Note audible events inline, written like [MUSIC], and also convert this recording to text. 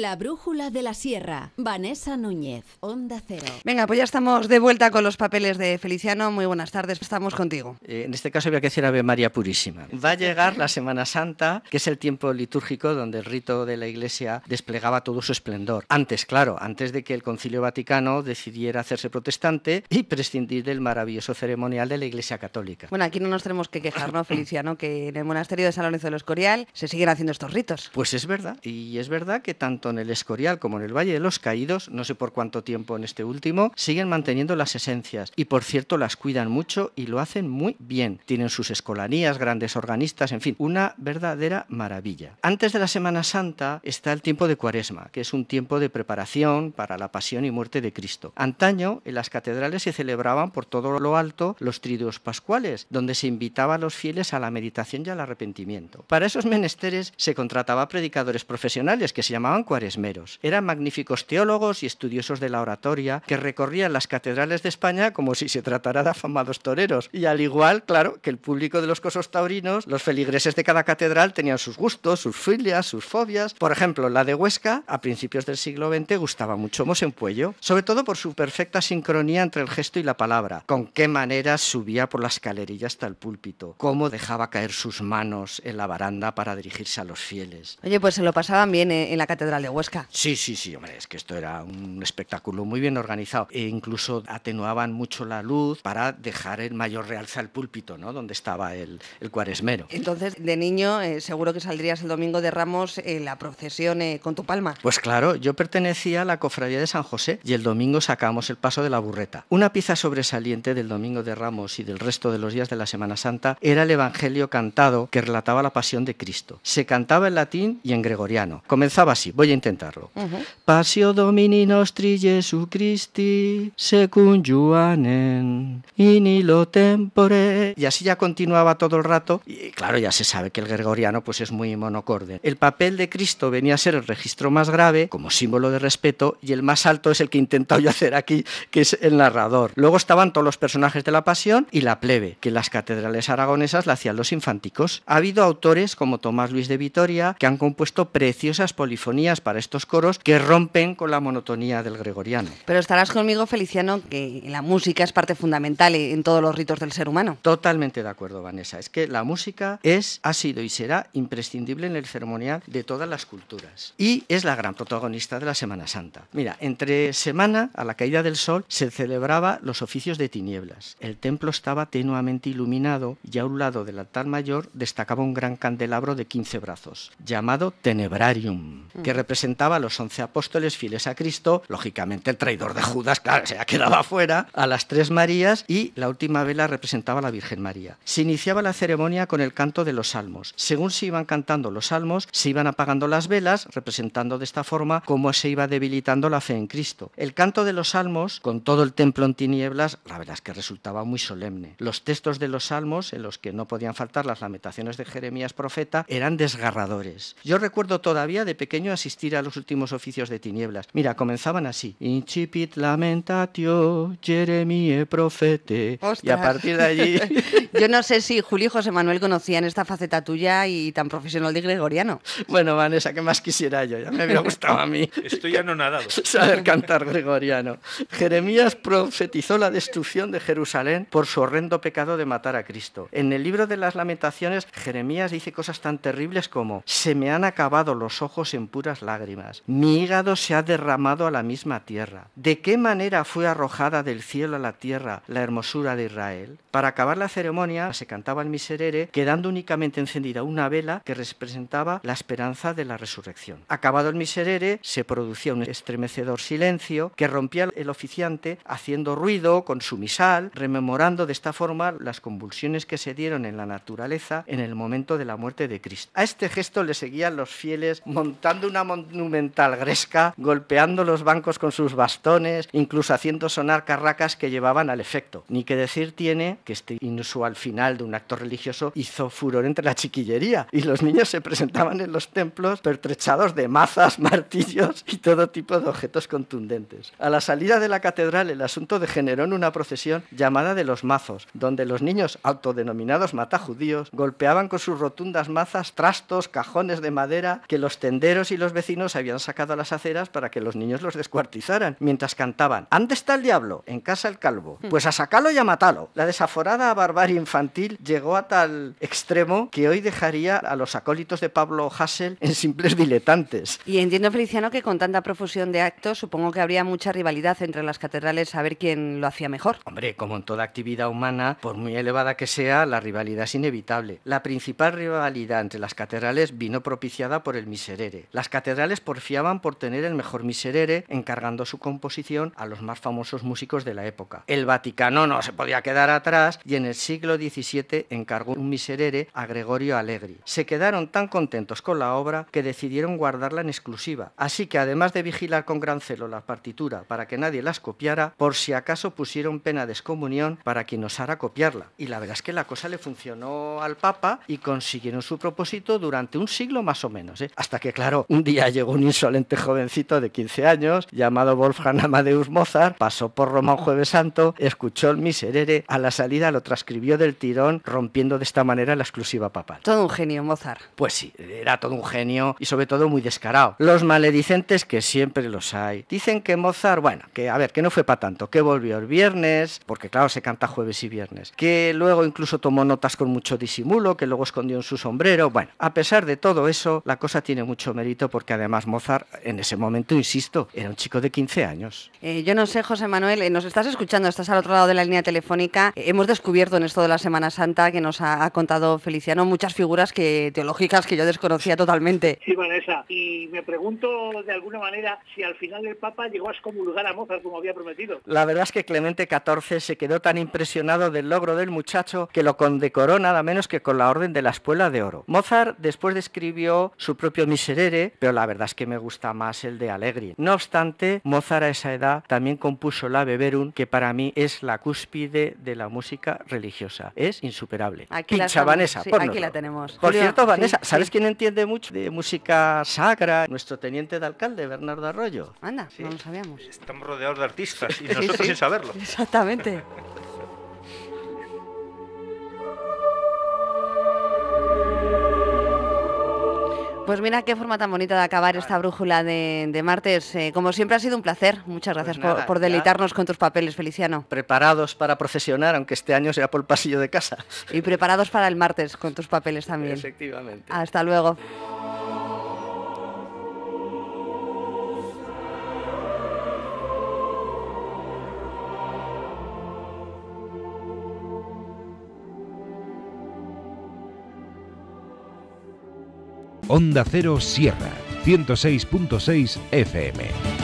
La brújula de la sierra, Vanessa Núñez, Onda Cero. Venga, pues ya estamos de vuelta con los papeles de Feliciano. Muy buenas tardes, estamos contigo. Eh, en este caso había que decir Ave María Purísima. Va a llegar la Semana Santa, que es el tiempo litúrgico donde el rito de la Iglesia desplegaba todo su esplendor. Antes, claro, antes de que el Concilio Vaticano decidiera hacerse protestante y prescindir del maravilloso ceremonial de la Iglesia Católica. Bueno, aquí no nos tenemos que quejar, ¿no, Feliciano? Que en el monasterio de San Lorenzo de Escorial se siguen haciendo estos ritos. Pues es verdad, y es verdad que tanto en el Escorial como en el Valle de los Caídos, no sé por cuánto tiempo en este último, siguen manteniendo las esencias y por cierto las cuidan mucho y lo hacen muy bien. Tienen sus escolanías, grandes organistas, en fin, una verdadera maravilla. Antes de la Semana Santa está el tiempo de Cuaresma, que es un tiempo de preparación para la pasión y muerte de Cristo. Antaño en las catedrales se celebraban por todo lo alto los triduos pascuales, donde se invitaba a los fieles a la meditación y al arrepentimiento. Para esos menesteres se contrataba predicadores profesionales que se llamaban eran magníficos teólogos y estudiosos de la oratoria que recorrían las catedrales de España como si se tratara de afamados toreros. Y al igual, claro, que el público de los cosos taurinos, los feligreses de cada catedral tenían sus gustos, sus filias, sus fobias. Por ejemplo, la de Huesca, a principios del siglo XX, gustaba mucho puello sobre todo por su perfecta sincronía entre el gesto y la palabra. Con qué manera subía por la escalerilla hasta el púlpito, cómo dejaba caer sus manos en la baranda para dirigirse a los fieles. Oye, pues se lo pasaban bien ¿eh? en la catedral Huesca. Sí, sí, sí, hombre, es que esto era un espectáculo muy bien organizado. E incluso atenuaban mucho la luz para dejar el mayor realza al púlpito, ¿no? Donde estaba el, el cuaresmero. Entonces, de niño, eh, seguro que saldrías el domingo de Ramos en eh, la procesión eh, con tu palma. Pues claro, yo pertenecía a la cofradía de San José y el domingo sacábamos el paso de la burreta. Una pieza sobresaliente del domingo de Ramos y del resto de los días de la Semana Santa era el Evangelio cantado que relataba la pasión de Cristo. Se cantaba en latín y en gregoriano. Comenzaba así, Voy a intentarlo. Uh Domini nostri Christi, Y así ya continuaba todo el rato. Y claro, ya se sabe que el gregoriano pues es muy monocorde. El papel de Cristo venía a ser el registro más grave, como símbolo de respeto, y el más alto es el que he intentado yo hacer aquí, que es el narrador. Luego estaban todos los personajes de la pasión y la plebe, que en las catedrales aragonesas la hacían los infánticos Ha habido autores como Tomás Luis de Vitoria que han compuesto preciosas polifonías para estos coros que rompen con la monotonía del gregoriano. Pero estarás conmigo, Feliciano, que la música es parte fundamental en todos los ritos del ser humano. Totalmente de acuerdo, Vanessa. Es que la música es, ha sido y será imprescindible en el ceremonial de todas las culturas. Y es la gran protagonista de la Semana Santa. Mira, entre semana, a la caída del sol, se celebraba los oficios de tinieblas. El templo estaba tenuamente iluminado y a un lado del altar mayor destacaba un gran candelabro de 15 brazos, llamado Tenebrarium, que mm representaba a los once apóstoles fieles a Cristo, lógicamente el traidor de Judas, claro, se quedado afuera, a las tres Marías y la última vela representaba a la Virgen María. Se iniciaba la ceremonia con el canto de los salmos. Según se iban cantando los salmos, se iban apagando las velas, representando de esta forma cómo se iba debilitando la fe en Cristo. El canto de los salmos, con todo el templo en tinieblas, la verdad es que resultaba muy solemne. Los textos de los salmos, en los que no podían faltar las lamentaciones de Jeremías profeta, eran desgarradores. Yo recuerdo todavía de pequeño asistir a los últimos oficios de tinieblas. Mira, comenzaban así. Incipit lamentatio, Jeremie profete. Y a partir de allí... [LAUGHS] Yo no sé si Julio y José Manuel conocían esta faceta tuya y tan profesional de gregoriano. Bueno, Vanessa, ¿qué más quisiera yo? Ya me había [LAUGHS] gustado a mí. Estoy anonadado. [LAUGHS] Saber cantar gregoriano. Jeremías profetizó la destrucción de Jerusalén por su horrendo pecado de matar a Cristo. En el libro de las lamentaciones, Jeremías dice cosas tan terribles como se me han acabado los ojos en puras lágrimas. Mi hígado se ha derramado a la misma tierra. ¿De qué manera fue arrojada del cielo a la tierra la hermosura de Israel? Para acabar la ceremonia se cantaba el miserere, quedando únicamente encendida una vela que representaba la esperanza de la resurrección. Acabado el miserere, se producía un estremecedor silencio que rompía el oficiante haciendo ruido con su misal, rememorando de esta forma las convulsiones que se dieron en la naturaleza en el momento de la muerte de Cristo. A este gesto le seguían los fieles montando una montaña monumental gresca, golpeando los bancos con sus bastones, incluso haciendo sonar carracas que llevaban al efecto. Ni que decir tiene que este inusual final de un acto religioso hizo furor entre la chiquillería y los niños se presentaban en los templos pertrechados de mazas, [LAUGHS] martillos y todo tipo de objetos contundentes. A la salida de la catedral el asunto degeneró en una procesión llamada de los mazos, donde los niños autodenominados matajudíos golpeaban con sus rotundas mazas trastos, cajones de madera que los tenderos y los vecinos vecinos habían sacado a las aceras para que los niños los descuartizaran, mientras cantaban, ...¿dónde está el diablo! En casa el calvo. Hmm. Pues a sacarlo y a matarlo. La desaforada barbarie infantil llegó a tal extremo que hoy dejaría a los acólitos de Pablo Hassel en simples diletantes. Y entiendo, Feliciano, que con tanta profusión de actos supongo que habría mucha rivalidad entre las catedrales a ver quién lo hacía mejor. Hombre, como en toda actividad humana, por muy elevada que sea, la rivalidad es inevitable. La principal rivalidad entre las catedrales vino propiciada por el miserere. Las catedrales catedrales porfiaban por tener el mejor miserere, encargando su composición a los más famosos músicos de la época. El Vaticano no se podía quedar atrás y en el siglo XVII encargó un miserere a Gregorio Allegri. Se quedaron tan contentos con la obra que decidieron guardarla en exclusiva. Así que además de vigilar con gran celo la partitura para que nadie las copiara, por si acaso pusieron pena de excomunión para quien osara copiarla. Y la verdad es que la cosa le funcionó al Papa y consiguieron su propósito durante un siglo más o menos. ¿eh? Hasta que, claro, un día llegó un insolente jovencito de 15 años llamado Wolfgang Amadeus Mozart, pasó por Roma un jueves santo, escuchó el miserere, a la salida lo transcribió del tirón, rompiendo de esta manera la exclusiva papal. Todo un genio, Mozart. Pues sí, era todo un genio y sobre todo muy descarado. Los maledicentes que siempre los hay. Dicen que Mozart, bueno, que a ver, que no fue para tanto, que volvió el viernes, porque claro, se canta jueves y viernes, que luego incluso tomó notas con mucho disimulo, que luego escondió en su sombrero. Bueno, a pesar de todo eso, la cosa tiene mucho mérito porque que además Mozart en ese momento, insisto, era un chico de 15 años. Eh, yo no sé, José Manuel, eh, nos estás escuchando, estás al otro lado de la línea telefónica. Eh, hemos descubierto en esto de la Semana Santa que nos ha, contado Feliciano muchas figuras teológicas que yo desconocía totalmente. Sí, Vanessa, y me pregunto de alguna manera si al final el Papa llegó a excomulgar a Mozart como había prometido. La verdad es que Clemente XIV se quedó tan impresionado del logro del muchacho que lo condecoró nada menos que con la Orden de la Espuela de Oro. Mozart después describió su propio Miserere, pero la verdad es que me gusta más el de Allegri. No obstante, Mozart a esa edad también compuso la Beberun, que para mí es la cúspide de la música religiosa. Es insuperable. Aquí Pincha la Vanessa, aquí la tenemos. Por cierto, Vanessa, ¿sabes quién entiende mucho de música sacra? Nuestro teniente de alcalde, Bernardo Arroyo. Anda, no lo sabíamos. Estamos rodeados de artistas y [LAUGHS] nosotros sin saberlo. Exactamente. Pues mira qué forma tan bonita de acabar esta brújula de, martes. Eh, como siempre ha sido un placer. Muchas pues gracias por, por, deleitarnos con tus papeles, Feliciano. Preparados para profesionar, aunque este año sea por el pasillo de casa. Y preparados para el martes con tus papeles también. Efectivamente. Hasta luego. Onda Cero Sierra, 106.6 FM.